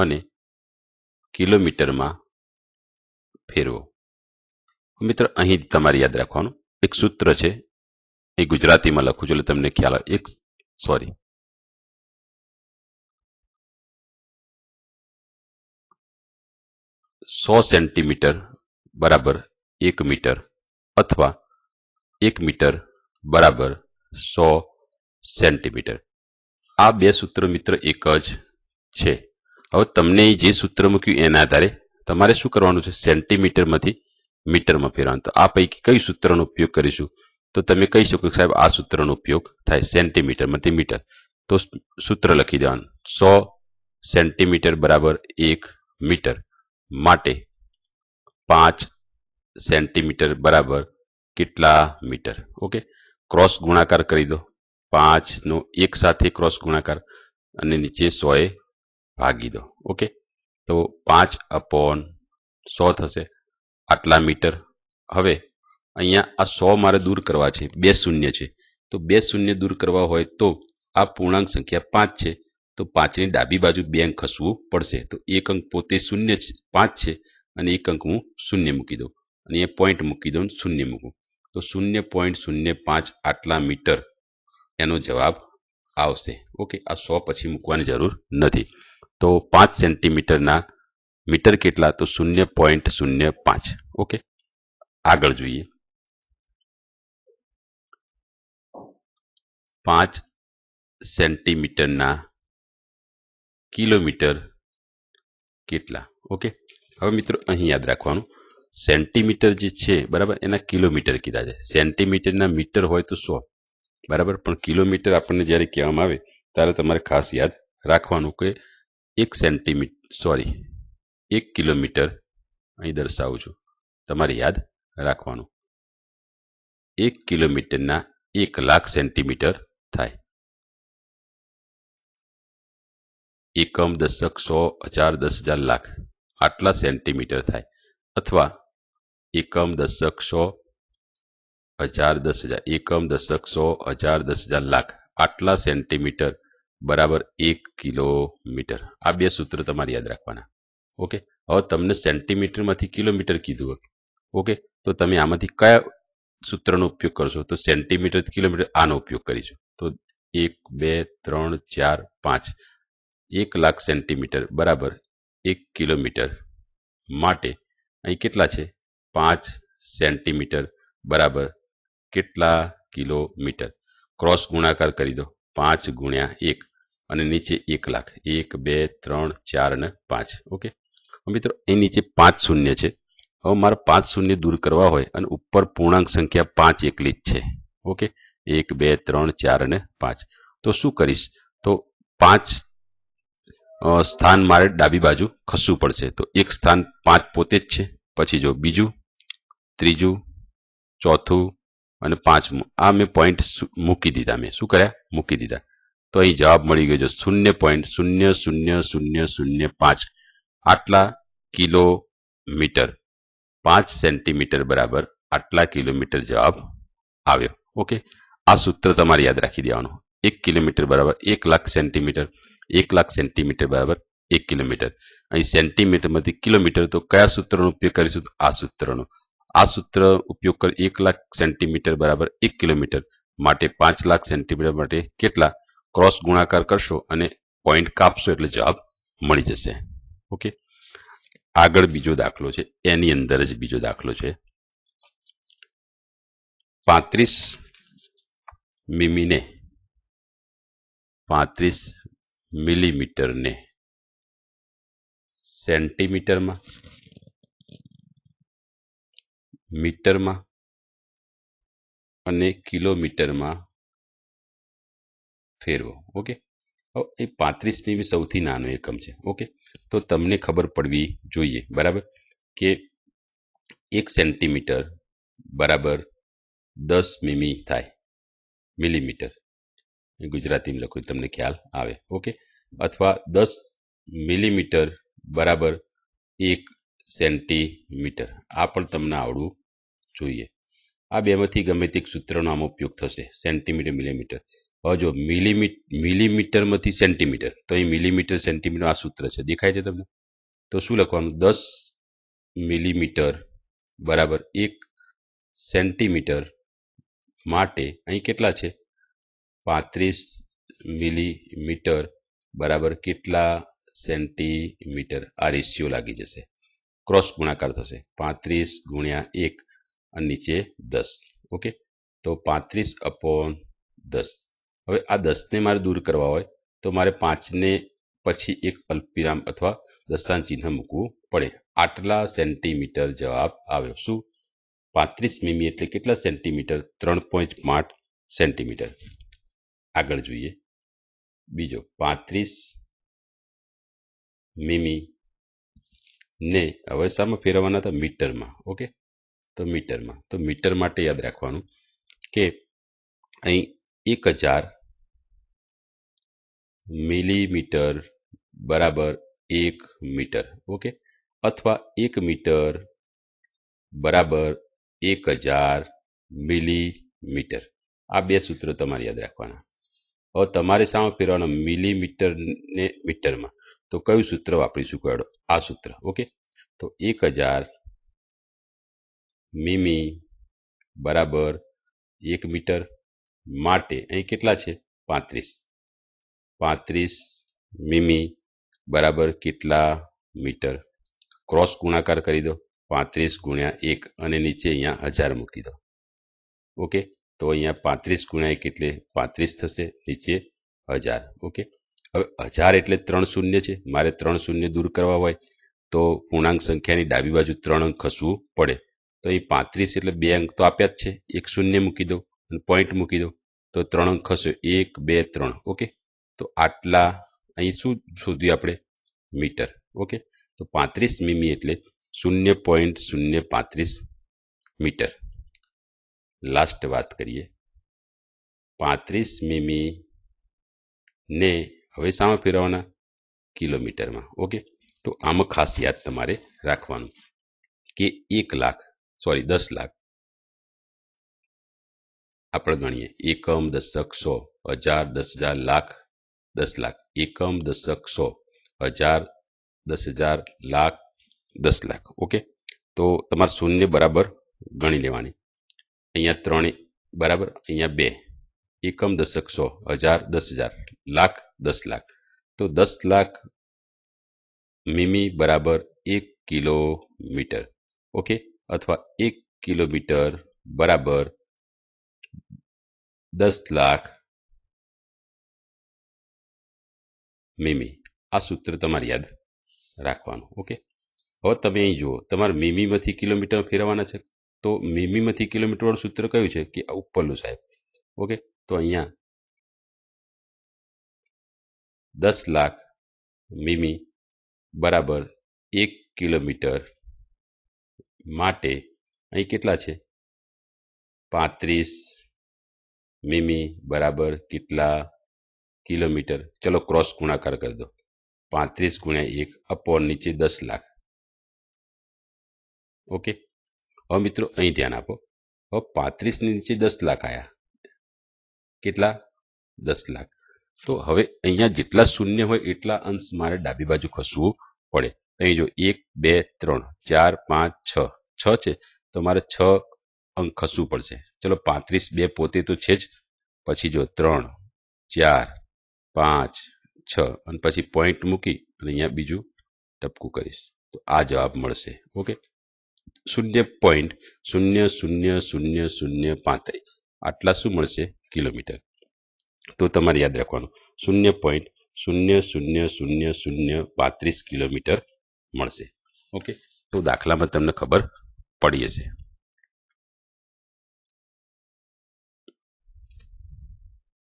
અને કિલોમીટરમાં ફેરવો મિત્ર અહીં તમારે યાદ રાખવાનું એક સૂત્ર છે એ ગુજરાતીમાં લખું છું એટલે તમને ખ્યાલ આવે એક સોરી સો સેન્ટીમીટર બરાબર એક મીટર અથવા એક મીટર બરાબર સો સેન્ટીમીટર આ બે સૂત્ર મિત્ર એક જ છે હવે તમને જે સૂત્ર મૂક્યું એના આધારે તમારે શું કરવાનું છે સેન્ટીમીટરમાંથી મીટરમાં ફેરવાનું તો આ પૈકી કઈ સૂત્રનો ઉપયોગ કરીશું તો તમે કહી શકો સાહેબ આ સૂત્રનો ઉપયોગ થાય સેન્ટીમીટરમાંથી મીટર તો સૂત્ર લખી દેવાનું સો સેન્ટીમીટર બરાબર એક મીટર માટે પાંચ સેન્ટીમીટર બરાબર કેટલા મીટર ઓકે ક્રોસ ગુણાકાર કરી દો પાંચનો એક સાથે ક્રોસ ગુણાકાર અને નીચે સોએ ભાગી દો ઓકે તો પાંચ અપોન સો થશે આટલા મીટર હવે અહીંયા આ સો મારે દૂર કરવા છે બે શૂન્ય છે તો બે શૂન્ય દૂર કરવા હોય તો આ પૂર્ણાંક સંખ્યા પાંચ છે તો પાંચની ડાબી બાજુ બે અંક ખસવું પડશે તો એક અંક પોતે શૂન્ય પાંચ છે અને એક અંક હું શૂન્ય મૂકી દઉં અને એ પોઈન્ટ મૂકી દઉં શૂન્ય મૂકું તો શૂન્ય પોઈન્ટ શૂન્ય પાંચ આટલા મીટર એનો જવાબ આવશે ઓકે આ સો પછી મૂકવાની જરૂર નથી તો પાંચ સેન્ટીમીટરના મીટર કેટલા તો શૂન્ય પોઈન્ટ શૂન્ય પાંચ ઓકે આગળ જોઈએ પાંચ સેન્ટીમીટરના કિલોમીટર કેટલા ઓકે હવે મિત્રો અહીં યાદ રાખવાનું સેન્ટીમીટર જે છે બરાબર એના કિલોમીટર કીધા છે સેન્ટીમીટરના મીટર હોય તો સો બરાબર પણ કિલોમીટર આપણને જ્યારે કહેવામાં આવે ત્યારે તમારે ખાસ યાદ રાખવાનું કે એક સેન્ટીમીટર સોરી એક કિલોમીટર અહીં દર્શાવું છું તમારે યાદ રાખવાનું એક કિલોમીટરના એક લાખ સેન્ટીમીટર થાય એકમ દશક સો હજાર દસ હજાર લાખ આટલા સેન્ટીમીટર થાય અથવા એકમ દશક સો હજાર દસ હજાર એકમ દશક સો હજાર દસ હજાર લાખ આટલા સેન્ટીમીટર બરાબર એક કિલોમીટર આ બે સૂત્ર તમારે યાદ રાખવાના ઓકે હવે તમને સેન્ટીમીટરમાંથી કિલોમીટર કીધું ઓકે તો તમે આમાંથી કયા સૂત્રનો ઉપયોગ કરશો તો સેન્ટીમીટર કિલોમીટર આનો ઉપયોગ કરીશું તો એક બે ત્રણ ચાર પાંચ એક લાખ સેન્ટીમીટર બરાબર એક કિલોમીટર માટે અહીં કેટલા છે પાંચ સેન્ટીમીટર બરાબર કેટલા કિલોમીટર ક્રોસ ગુણાકાર કરી દો પાંચ ગુણ્યા એક અને નીચે એક લાખ એક બે ત્રણ ચાર અને પાંચ ઓકે મિત્રો એ નીચે પાંચ શૂન્ય છે હવે મારે પાંચ શૂન્ય દૂર કરવા હોય અને ઉપર પૂર્ણાંક સંખ્યા પાંચ એકલી જ છે ઓકે એક બે ત્રણ ચાર અને પાંચ તો શું કરીશ તો પાંચ સ્થાન મારે ડાબી બાજુ ખસવું પડશે તો એક સ્થાન પાંચ પોતે જ છે પછી જો બીજું ત્રીજું ચોથું અને પાંચમું આ મેં પોઈન્ટ મૂકી દીધા મેં શું કર્યા મૂકી દીધા તો અહીં જવાબ મળી ગયો છે શૂન્ય પોઈન્ટ શૂન્ય શૂન્ય શૂન્ય શૂન્ય પાંચ આટલા કિલોમીટર પાંચ સેન્ટીમીટર બરાબર આટલા કિલોમીટર જવાબ આવ્યો ઓકે આ સૂત્ર તમારે યાદ રાખી દેવાનું એક કિલોમીટર બરાબર એક લાખ સેન્ટીમીટર એક લાખ સેન્ટીમીટર બરાબર એક કિલોમીટર અહીં સેન્ટીમીટરમાંથી કિલોમીટર તો કયા સૂત્રનો ઉપયોગ કરીશું આ સૂત્રનો આ સૂત્ર ઉપયોગ કરી એક લાખ સેન્ટીમીટર બરાબર એક કિલોમીટર માટે પાંચ લાખ સેન્ટીમીટર માટે કેટલા ક્રોસ ગુણાકાર કરશો અને પોઈન્ટ કાપશો એટલે જવાબ મળી જશે ઓકે આગળ બીજો દાખલો છે એની અંદર જ બીજો દાખલો છે પાંત્રીસ મિમીને પાંત્રીસ મિલીમીટરને સેન્ટીમીટરમાં મીટરમાં અને કિલોમીટરમાં ફેરવો ઓકે એ પાંત્રીસમી બી સૌથી નાનો એકમ છે ઓકે તો તમને ખબર પડવી જોઈએ બરાબર કે એક સેન્ટીમીટર બરાબર દસ મીમી થાય મિલીમીટર ગુજરાતીમાં લખું તમને ખ્યાલ આવે ઓકે અથવા દસ મિલીમીટર બરાબર એક સેન્ટીમીટર આ પણ તમને આવડવું જોઈએ આ બેમાંથી ગમે તે સૂત્રનો આમ ઉપયોગ થશે સેન્ટીમીટર મિલીમીટર હવે જો મિલીમીટ મિલીમીટરમાંથી સેન્ટીમીટર તો અહીં મિલીમીટર સેન્ટીમીટર આ સૂત્ર છે દેખાય છે તમને તો શું લખવાનું દસ મિલીમીટર બરાબર એક સેન્ટીમીટર માટે અહીં કેટલા છે પાંત્રીસ મિલીમીટર બરાબર કેટલા સેન્ટીમીટર આ રેશિયો લાગી જશે ક્રોસ ગુણાકાર થશે પાંત્રીસ ગુણ્યા એક અને નીચે દસ ઓકે તો પાંત્રીસ અપોન દસ હવે આ દસને મારે દૂર કરવા હોય તો મારે પાંચને પછી એક અલ્પવિરામ અથવા દશાંશ ચિહ્ન મૂકવું પડે આટલા સેન્ટીમીટર જવાબ આવ્યો શું પાંત્રીસ મીમી એટલે કેટલા સેન્ટીમીટર ત્રણ પોઈન્ટ પાંચ સેન્ટીમીટર આગળ જોઈએ બીજો પાંત્રીસ મીમી ને હવે શામાં ફેરવવાના હતા મીટરમાં ઓકે તો મીટરમાં તો મીટર માટે યાદ રાખવાનું કે અહીં एक हजार मिलीमीटर बराबर एक मीटर ओके अथवा एक मीटर बराबर एक हजार मिलीमीटर आ बे सूत्र याद रखना और तमारे सामे फेरवा मिलीमीटर ने मीटर में तो क्यू सूत्र वापरीशू कड़ो आ सूत्र ओके तो एक हजार मीमी बराबर एक मीटर માટે અહીં કેટલા છે પાંત્રીસ પાંત્રીસ મીમી બરાબર કેટલા મીટર ક્રોસ ગુણાકાર કરી દો પાંત્રીસ ગુણ્યા એક અને નીચે અહીંયા હજાર મૂકી દો ઓકે તો અહીંયા પાંત્રીસ ગુણ્યા એક એટલે પાંત્રીસ થશે નીચે હજાર ઓકે હવે હજાર એટલે ત્રણ શૂન્ય છે મારે ત્રણ શૂન્ય દૂર કરવા હોય તો પૂર્ણાંક સંખ્યાની ડાબી બાજુ ત્રણ અંક ખસવું પડે તો અહીં પાંત્રીસ એટલે બે અંક તો આપ્યા જ છે એક શૂન્ય મૂકી દો પોઈન્ટ મૂકી દો તો ત્રણ અંક હશે એક બે ત્રણ ઓકે તો આટલા અહીં શું શોધ્યું આપણે મીટર ઓકે તો પાંત્રીસ મીમી એટલે શૂન્ય પોઈન્ટ શૂન્ય પાંત્રીસ મીટર લાસ્ટ વાત કરીએ પાંત્રીસ મીમી ને હવે સામે ફેરવવાના કિલોમીટરમાં ઓકે તો આમાં ખાસ યાદ તમારે રાખવાનું કે એક લાખ સોરી દસ લાખ आप गणीए एकम दशक सौ हजार दस हजार लाख दस लाख एकम दशक सौ हजार दस हजार लाख दस लाख ओके तो शून्य बराबर गणी ले बराबर अँ एकम दशक सौ हजार दस हजार लाख दस लाख तो दस लाख मिमी बराबर एक किलोमीटर ओके अथवा एक किलोमीटर बराबर લાખ મીમી આ સૂત્ર તમારે યાદ રાખવાનું ઓકે હવે તમે અહીં જુઓ તમારે મીમીમાંથી કિલોમીટર ફેરવાના છે તો મીમીમાંથી કિલોમીટરવાળું સૂત્ર કયું છે કે ઉપરલું સાહેબ ઓકે તો અહીંયા દસ લાખ મીમી બરાબર એક કિલોમીટર માટે અહીં કેટલા છે પાંત્રીસ મીમી બરાબર કેટલા કિલોમીટર ચલો ક્રોસ ગુણાકાર કરી દો પાંત્રીસ ગુણ્યા એક અપોન નીચે દસ લાખ ઓકે હવે મિત્રો અહીં ધ્યાન આપો હવે પાંત્રીસની નીચે દસ લાખ આવ્યા કેટલા દસ લાખ તો હવે અહીંયા જેટલા શૂન્ય હોય એટલા અંશ મારે ડાબી બાજુ ખસવું પડે અહીં જો એક બે ત્રણ ચાર પાંચ છ છ છે તો મારે છ અંક ખસવું પડશે ચલો પાંત્રીસ બે પોતે તો છે જ પછી જો ત્રણ ચાર પાંચ છ અને પછી પોઈન્ટ મૂકી અને અહીંયા બીજું ટપકું કરીશ તો આ જવાબ મળશે ઓકે શૂન્ય પોઈન્ટ શૂન્ય શૂન્ય શૂન્ય શૂન્ય પાંત્રીસ આટલા શું મળશે કિલોમીટર તો તમારે યાદ રાખવાનું શૂન્ય પોઈન્ટ શૂન્ય શૂન્ય શૂન્ય શૂન્ય પાંત્રીસ કિલોમીટર મળશે ઓકે તો દાખલામાં તમને ખબર પડી હશે